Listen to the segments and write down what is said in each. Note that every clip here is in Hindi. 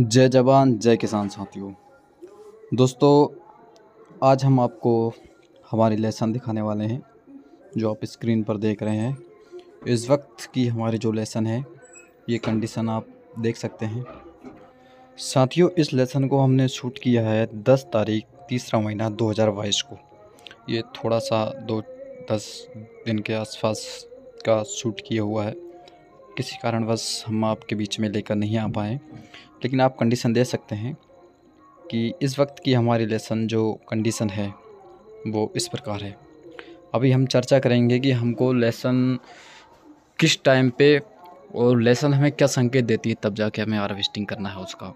जय जवान जय किसान साथियों दोस्तों आज हम आपको हमारी लेसन दिखाने वाले हैं जो आप स्क्रीन पर देख रहे हैं इस वक्त की हमारी जो लेसन है ये कंडीशन आप देख सकते हैं साथियों इस लेसन को हमने शूट किया है 10 तारीख तीसरा महीना 2022 को ये थोड़ा सा दो दस दिन के आसपास का शूट किया हुआ है किसी कारणवश हम आपके बीच में लेकर नहीं आ पाए लेकिन आप कंडीशन दे सकते हैं कि इस वक्त की हमारी लेसन जो कंडीशन है वो इस प्रकार है अभी हम चर्चा करेंगे कि हमको लेसन किस टाइम पे और लेसन हमें क्या संकेत देती है तब जाके हमें हार्वेस्टिंग करना है उसका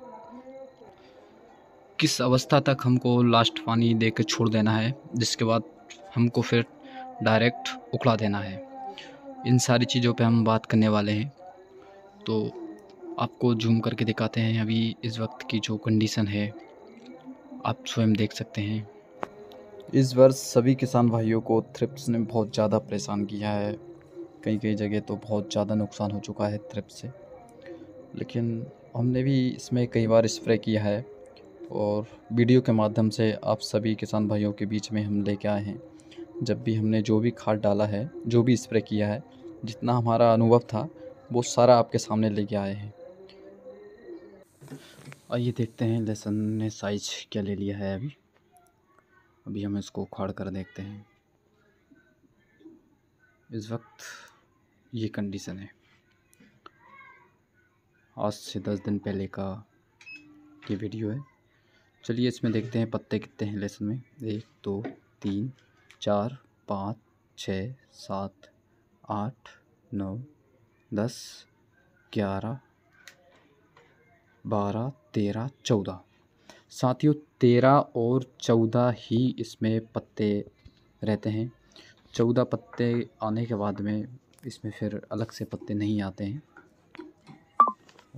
किस अवस्था तक हमको लास्ट पानी दे कर छोड़ देना है जिसके बाद हमको फिर डायरेक्ट उखड़ा देना है इन सारी चीज़ों पे हम बात करने वाले हैं तो आपको जूम करके दिखाते हैं अभी इस वक्त की जो कंडीशन है आप स्वयं देख सकते हैं इस वर्ष सभी किसान भाइयों को थ्रिप्स ने बहुत ज़्यादा परेशान किया है कई कई जगह तो बहुत ज़्यादा नुकसान हो चुका है थ्रिप्स से लेकिन हमने भी इसमें कई बार स्प्रे किया है और वीडियो के माध्यम से आप सभी किसान भाइयों के बीच में हम लेके आए हैं जब भी हमने जो भी खाद डाला है जो भी स्प्रे किया है जितना हमारा अनुभव था वो सारा आपके सामने लेके आए हैं आइए देखते हैं लहसुन ने साइज क्या ले लिया है अभी अभी हम इसको उखाड़ कर देखते हैं इस वक्त ये कंडीशन है आज से दस दिन पहले का ये वीडियो है चलिए इसमें देखते हैं पत्ते कितने हैं लहसुन में एक दो तीन चार पाँच छः सात आठ नौ दस ग्यारह बारह तेरह चौदह साथियों तेरह और चौदह ही इसमें पत्ते रहते हैं चौदह पत्ते आने के बाद में इसमें फिर अलग से पत्ते नहीं आते हैं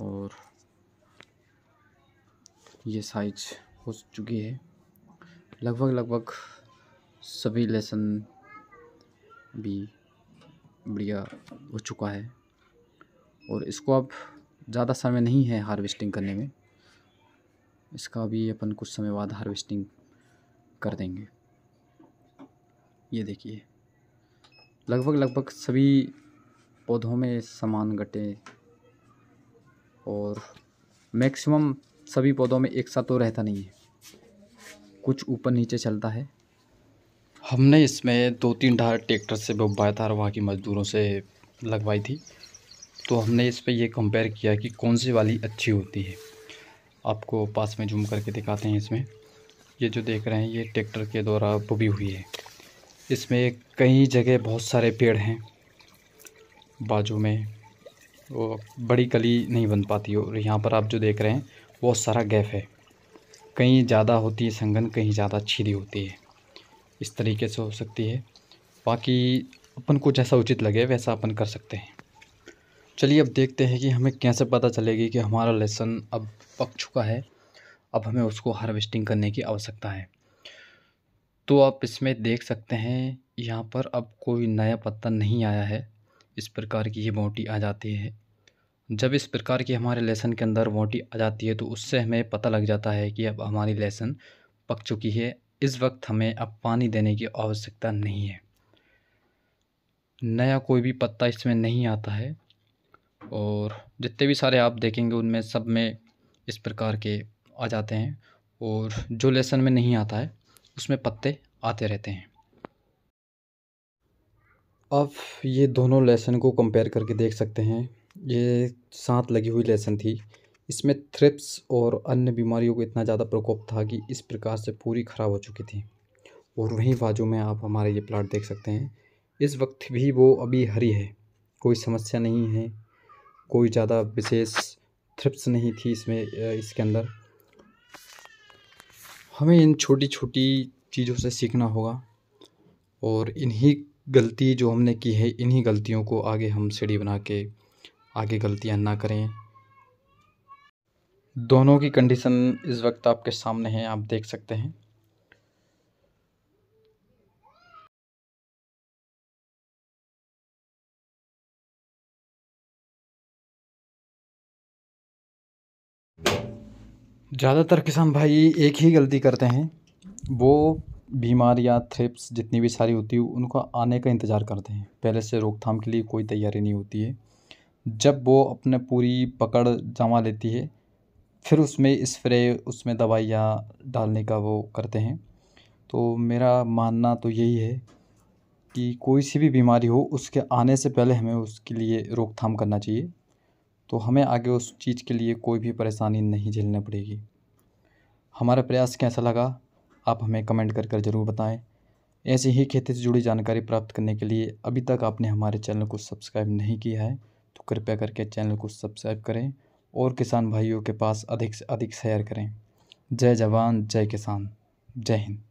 और ये साइज हो चुकी है लगभग लगभग सभी लेसन भी बढ़िया हो चुका है और इसको अब ज़्यादा समय नहीं है हार्वेस्टिंग करने में इसका भी अपन कुछ समय बाद हार्वेस्टिंग कर देंगे ये देखिए लगभग लगभग सभी पौधों में समान गटे और मैक्सिमम सभी पौधों में एक साथ तो रहता नहीं है कुछ ऊपर नीचे चलता है हमने इसमें दो तीन ढार ट्रैक्टर से बुबाया था और वहाँ की मज़दूरों से लगवाई थी तो हमने इस पर यह कंपेयर किया कि कौन सी वाली अच्छी होती है आपको पास में जूम करके दिखाते हैं इसमें ये जो देख रहे हैं ये ट्रैक्टर के द्वारा बुबी हुई है इसमें कई जगह बहुत सारे पेड़ हैं बाजू में वो बड़ी गली नहीं बन पाती और यहाँ पर आप जो देख रहे हैं बहुत सारा गैप है कहीं ज़्यादा होती है संगन कहीं ज़्यादा छीरी होती है इस तरीके से हो सकती है बाकी अपन को जैसा उचित लगे वैसा अपन कर सकते हैं चलिए अब देखते हैं कि हमें कैसे पता चलेगी कि हमारा लहसुन अब पक चुका है अब हमें उसको हार्वेस्टिंग करने की आवश्यकता है तो आप इसमें देख सकते हैं यहाँ पर अब कोई नया पत्ता नहीं आया है इस प्रकार की ये मोटी आ जाती है जब इस प्रकार की हमारे लहसुन के अंदर मोटी आ जाती है तो उससे हमें पता लग जाता है कि अब हमारी लहसुन पक चुकी है इस वक्त हमें अब पानी देने की आवश्यकता नहीं है नया कोई भी पत्ता इसमें नहीं आता है और जितने भी सारे आप देखेंगे उनमें सब में इस प्रकार के आ जाते हैं और जो लेसन में नहीं आता है उसमें पत्ते आते रहते हैं आप ये दोनों लेसन को कंपेयर करके देख सकते हैं ये साथ लगी हुई लेसन थी इसमें थ्रिप्स और अन्य बीमारियों को इतना ज़्यादा प्रकोप था कि इस प्रकार से पूरी ख़राब हो चुकी थी और वहीं बाजू में आप हमारे ये प्लाट देख सकते हैं इस वक्त भी वो अभी हरी है कोई समस्या नहीं है कोई ज़्यादा विशेष थ्रिप्स नहीं थी इसमें इसके अंदर हमें इन छोटी छोटी चीज़ों से सीखना होगा और इन्हीं गलती जो हमने की है इन्हीं गलतियों को आगे हम सीढ़ी बना के आगे गलतियां ना करें दोनों की कंडीशन इस वक्त आपके सामने है आप देख सकते हैं ज़्यादातर किसान भाई एक ही गलती करते हैं वो बीमारियाँ थ्रिप्स जितनी भी सारी होती है उनको आने का इंतज़ार करते हैं पहले से रोकथाम के लिए कोई तैयारी नहीं होती है जब वो अपने पूरी पकड़ जमा लेती है फिर उसमें स्प्रे उसमें दवाइयाँ डालने का वो करते हैं तो मेरा मानना तो यही है कि कोई सी भी बीमारी हो उसके आने से पहले हमें उसके लिए रोकथाम करना चाहिए तो हमें आगे उस चीज़ के लिए कोई भी परेशानी नहीं झेलनी पड़ेगी हमारा प्रयास कैसा लगा आप हमें कमेंट कर कर ज़रूर बताएं ऐसे ही खेती से जुड़ी जानकारी प्राप्त करने के लिए अभी तक आपने हमारे चैनल को सब्सक्राइब नहीं किया है तो कृपया करके चैनल को सब्सक्राइब करें और किसान भाइयों के पास अधिक से अधिक शेयर करें जय जवान जय किसान जय हिंद